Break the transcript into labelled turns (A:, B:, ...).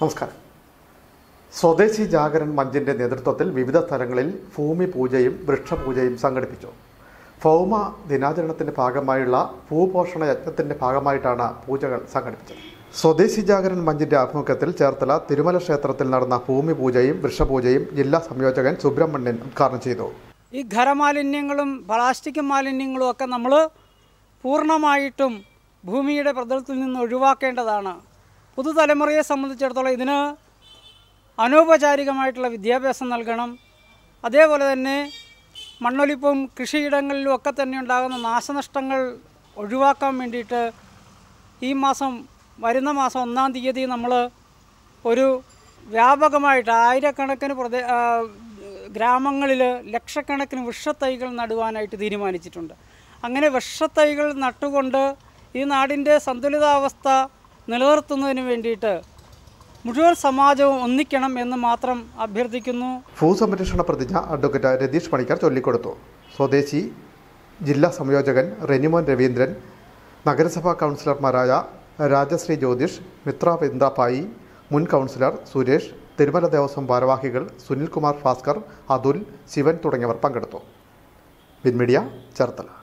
A: നമസ്കാരം സ്വദേശി ജാഗരൻ മഞ്ചിൻ്റെ നേതൃത്വത്തിൽ വിവിധ സ്ഥലങ്ങളിൽ ഭൂമി പൂജയും വൃക്ഷപൂജയും സംഘടിപ്പിച്ചു ഭൗമ ദിനാചരണത്തിൻ്റെ ഭാഗമായുള്ള ഭൂപോഷണ യജ്ഞത്തിൻ്റെ ഭാഗമായിട്ടാണ് പൂജകൾ സംഘടിപ്പിച്ചത് സ്വദേശി ജാഗരൻ മഞ്ചിൻ്റെ ആഭിമുഖ്യത്തിൽ ചേർത്തല തിരുമല ക്ഷേത്രത്തിൽ നടന്ന ഭൂമി പൂജയും വൃക്ഷപൂജയും ജില്ലാ സംയോജകൻ സുബ്രഹ്മണ്യൻ ഉദ്ഘാടനം ചെയ്തു
B: ഈ ഖരമാലിന്യങ്ങളും പ്ലാസ്റ്റിക് മാലിന്യങ്ങളും ഒക്കെ നമ്മൾ പൂർണ്ണമായിട്ടും ഭൂമിയുടെ പ്രതലത്തിൽ നിന്ന് ഒഴിവാക്കേണ്ടതാണ് പുതുതലമുറയെ സംബന്ധിച്ചിടത്തോളം ഇതിന് അനൗപചാരികമായിട്ടുള്ള വിദ്യാഭ്യാസം നൽകണം അതേപോലെ തന്നെ മണ്ണൊലിപ്പും കൃഷിയിടങ്ങളിലും ഒക്കെ തന്നെ ഉണ്ടാകുന്ന നാശനഷ്ടങ്ങൾ ഒഴിവാക്കാൻ വേണ്ടിയിട്ട് ഈ മാസം വരുന്ന മാസം ഒന്നാം തീയതി നമ്മൾ ഒരു വ്യാപകമായിട്ട് ആയിരക്കണക്കിന് പ്രദേ ഗ്രാമങ്ങളിൽ ലക്ഷക്കണക്കിന് വൃക്ഷത്തൈകൾ നടുവാനായിട്ട് തീരുമാനിച്ചിട്ടുണ്ട് അങ്ങനെ വൃക്ഷത്തൈകൾ നട്ടുകൊണ്ട് ഈ നാടിൻ്റെ സന്തുലിതാവസ്ഥ നിലനിർത്തുന്നതിന് വേണ്ടിയിട്ട് മുഴുവൻ സമാജവും ഒന്നിക്കണം എന്ന് മാത്രം അഭ്യർത്ഥിക്കുന്നു
A: ഭൂസംരക്ഷണ പ്രതിജ്ഞ അഡ്വക്കേറ്റ് രതീഷ് പണിക്കർ ചൊല്ലിക്കൊടുത്തു സ്വദേശി ജില്ലാ സംയോജകൻ റെനിമോൻ രവീന്ദ്രൻ നഗരസഭാ കൗൺസിലർമാരായ രാജശ്രീ ജ്യോതിഷ് മിത്ര പിന്താപ്പായി മുൻ കൗൺസിലർ സുരേഷ് തിരുമല ദേവസ്വം ഭാരവാഹികൾ സുനിൽകുമാർ ഭാസ്കർ അതുൽ ശിവൻ തുടങ്ങിയവർ പങ്കെടുത്തു വിൻമീഡിയ ചേർത്തല